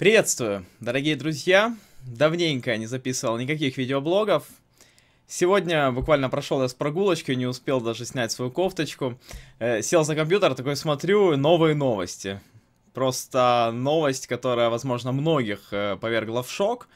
Приветствую, дорогие друзья! Давненько я не записывал никаких видеоблогов. Сегодня буквально прошел я с прогулочкой, не успел даже снять свою кофточку. Э, сел за компьютер, такой смотрю, новые новости. Просто новость, которая, возможно, многих э, повергла в шок.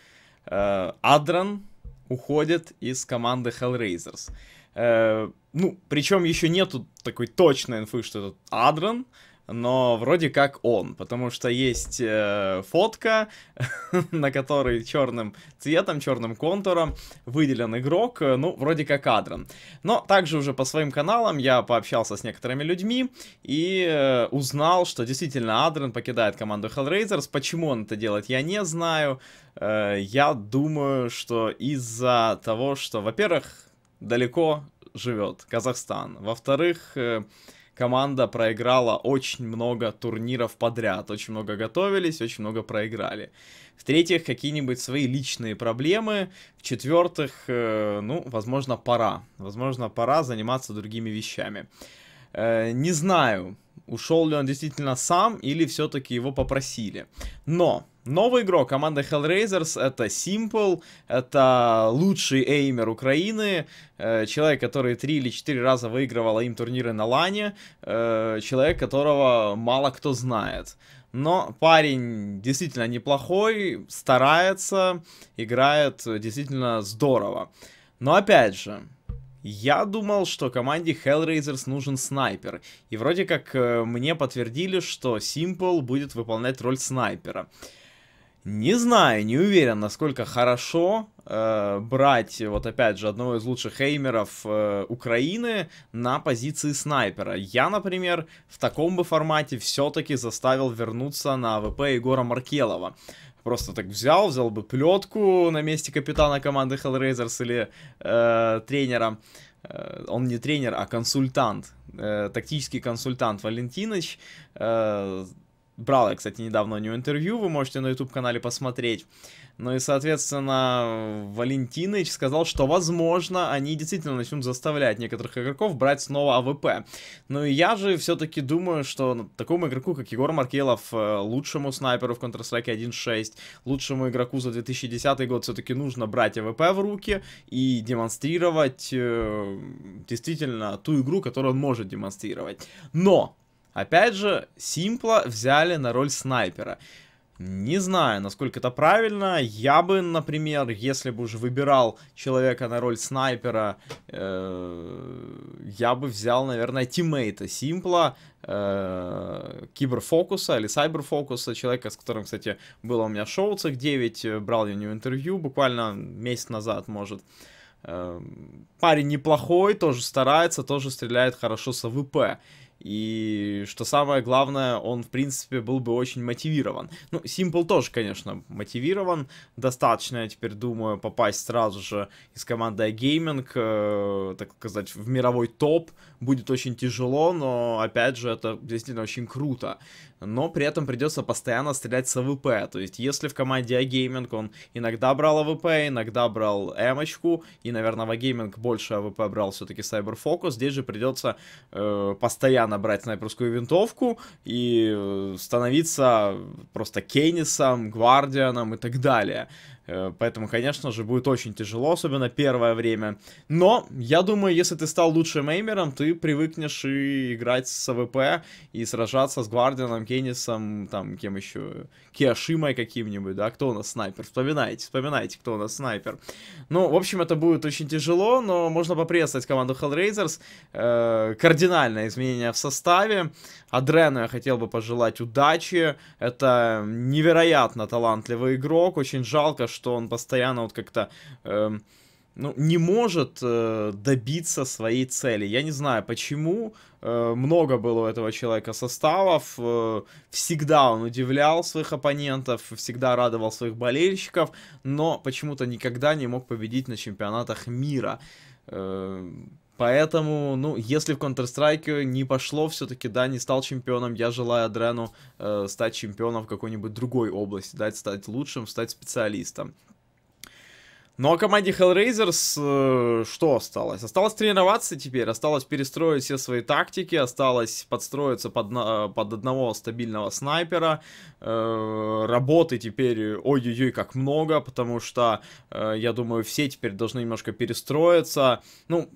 Э, Адран уходит из команды Hellraisers. Э, ну, причем еще нету такой точной инфы, что это Адран но вроде как он, потому что есть э, фотка, на которой черным цветом, черным контуром выделен игрок, э, ну, вроде как Адран. Но также уже по своим каналам я пообщался с некоторыми людьми и э, узнал, что действительно Адран покидает команду Hellraisers. Почему он это делает, я не знаю. Э, я думаю, что из-за того, что, во-первых, далеко живет Казахстан, во-вторых... Э, команда проиграла очень много турниров подряд. Очень много готовились, очень много проиграли. В-третьих, какие-нибудь свои личные проблемы. В-четвертых, э, ну, возможно, пора. Возможно, пора заниматься другими вещами. Э, не знаю, ушел ли он действительно сам или все-таки его попросили. Но Новый игрок команды Hellraisers это Simple, это лучший эймер Украины, э, человек, который три или четыре раза выигрывал им турниры на Лане, э, человек, которого мало кто знает. Но парень действительно неплохой, старается, играет действительно здорово. Но опять же, я думал, что команде Hellraisers нужен снайпер, и вроде как э, мне подтвердили, что Simple будет выполнять роль снайпера. Не знаю, не уверен, насколько хорошо э, брать, вот опять же, одного из лучших хеймеров э, Украины на позиции снайпера. Я, например, в таком бы формате все-таки заставил вернуться на АВП Егора Маркелова просто так взял, взял бы плетку на месте капитана команды Hellraisers или э, тренера. Э, он не тренер, а консультант, э, тактический консультант Валентинович. Э, Брал я, кстати, недавно у него интервью, вы можете на YouTube-канале посмотреть. Ну и, соответственно, Валентинович сказал, что, возможно, они действительно начнут заставлять некоторых игроков брать снова АВП. Ну и я же все-таки думаю, что ну, такому игроку, как Егор Маркелов, э, лучшему снайперу в Counter-Strike 1.6, лучшему игроку за 2010 год все-таки нужно брать АВП в руки и демонстрировать э, действительно ту игру, которую он может демонстрировать. Но Опять же, Симпла взяли на роль снайпера. Не знаю, насколько это правильно. Я бы, например, если бы уже выбирал человека на роль снайпера, э, я бы взял, наверное, тиммейта Симпла, э, Киберфокуса или Сайберфокуса, человека, с которым, кстати, было у меня в шоу «Цех-9», э, брал я у него интервью буквально месяц назад, может. Э, парень неплохой, тоже старается, тоже стреляет хорошо с АВП. И что самое главное, он, в принципе, был бы очень мотивирован. Ну, Simple тоже, конечно, мотивирован достаточно, я теперь думаю, попасть сразу же из команды Gaming, э, так сказать, в мировой топ. Будет очень тяжело, но, опять же, это действительно очень круто. Но при этом придется постоянно стрелять с АВП. То есть, если в команде Gaming он иногда брал АВП, иногда брал эмочку, и, наверное, в Gaming больше АВП брал все-таки Cyberfocus, здесь же придется э, постоянно постоянно брать снайперскую винтовку и э, становиться просто Кеннисом, Гвардианом и так далее. Э, поэтому, конечно же, будет очень тяжело, особенно первое время. Но, я думаю, если ты стал лучшим эймером, ты привыкнешь и играть с АВП, и сражаться с Гвардианом, Кеннисом, там, кем еще, Киашимой каким-нибудь, да, кто у нас снайпер, вспоминайте, вспоминайте, кто у нас снайпер. Ну, в общем, это будет очень тяжело, но можно поприветствовать команду Hellraisers, э, кардинальное изменение в составе, Адрену я хотел бы пожелать удачи, это невероятно талантливый игрок, очень жалко, что он постоянно вот как-то... Э, ну, не может э, добиться своей цели. Я не знаю, почему. Э, много было у этого человека составов. Э, всегда он удивлял своих оппонентов, всегда радовал своих болельщиков, но почему-то никогда не мог победить на чемпионатах мира. Э, Поэтому, ну, если в Counter-Strike не пошло, все-таки, да, не стал чемпионом, я желаю Адрену э, стать чемпионом в какой-нибудь другой области, дать стать лучшим, стать специалистом. Ну а команде Hellraisers э, что осталось? Осталось тренироваться теперь, осталось перестроить все свои тактики, осталось подстроиться под, на, под одного стабильного снайпера. Э, работы теперь ой-ой-ой как много, потому что, э, я думаю, все теперь должны немножко перестроиться. Ну,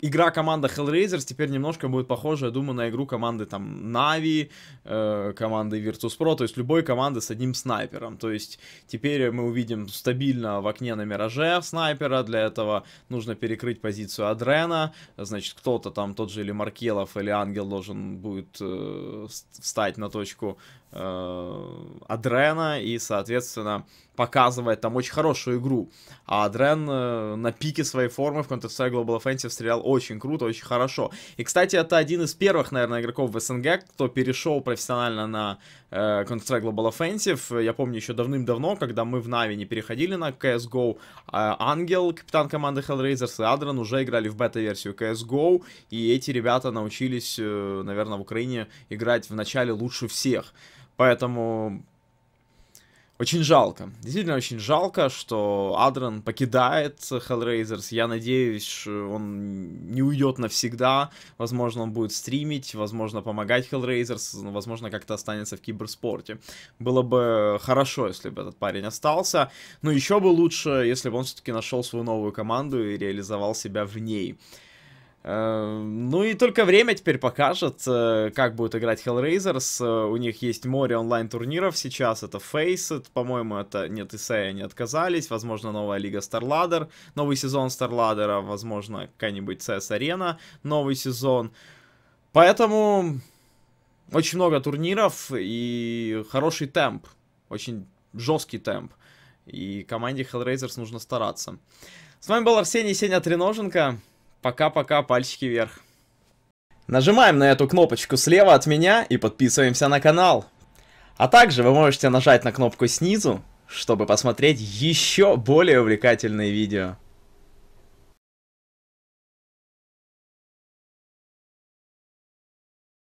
игра команда Hellraisers теперь немножко будет похожа, я думаю, на игру команды там Na'Vi, э, команды Virtus.pro, то есть любой команды с одним снайпером. То есть теперь мы увидим стабильно в окне на Мираже снайпера, для этого нужно перекрыть позицию Адрена, значит, кто-то там, тот же или Маркелов, или Ангел должен будет э, встать на точку Э, Адрена и, соответственно, показывает там очень хорошую игру. А Адрен э, на пике своей формы в Counter-Strike Global Offensive стрелял очень круто, очень хорошо. И, кстати, это один из первых, наверное, игроков в СНГ, кто перешел профессионально на э, Counter-Strike Global Offensive. Я помню еще давным-давно, когда мы в Нави не переходили на CSGO, а Ангел, капитан команды Hellraisers и Адрен уже играли в бета-версию CSGO, и эти ребята научились, наверное, в Украине играть в начале лучше всех. Поэтому очень жалко. Действительно очень жалко, что Адран покидает Hellraisers. Я надеюсь, он не уйдет навсегда. Возможно, он будет стримить, возможно, помогать Hellraisers, возможно, как-то останется в киберспорте. Было бы хорошо, если бы этот парень остался. Но еще бы лучше, если бы он все-таки нашел свою новую команду и реализовал себя в ней. Эм, ну и только время теперь покажет, э, как будет играть Hellraisers. Э, у них есть море онлайн-турниров сейчас. Это Faceit, по-моему, это... Нет, Исея не отказались. Возможно, новая лига StarLadder. Новый сезон StarLadder. А, возможно, какая-нибудь CS Arena. Новый сезон. Поэтому очень много турниров и хороший темп. Очень жесткий темп. И команде Hellraisers нужно стараться. С вами был Арсений Сеня Треноженко. Пока-пока, пальчики вверх. Нажимаем на эту кнопочку слева от меня и подписываемся на канал. А также вы можете нажать на кнопку снизу, чтобы посмотреть еще более увлекательные видео.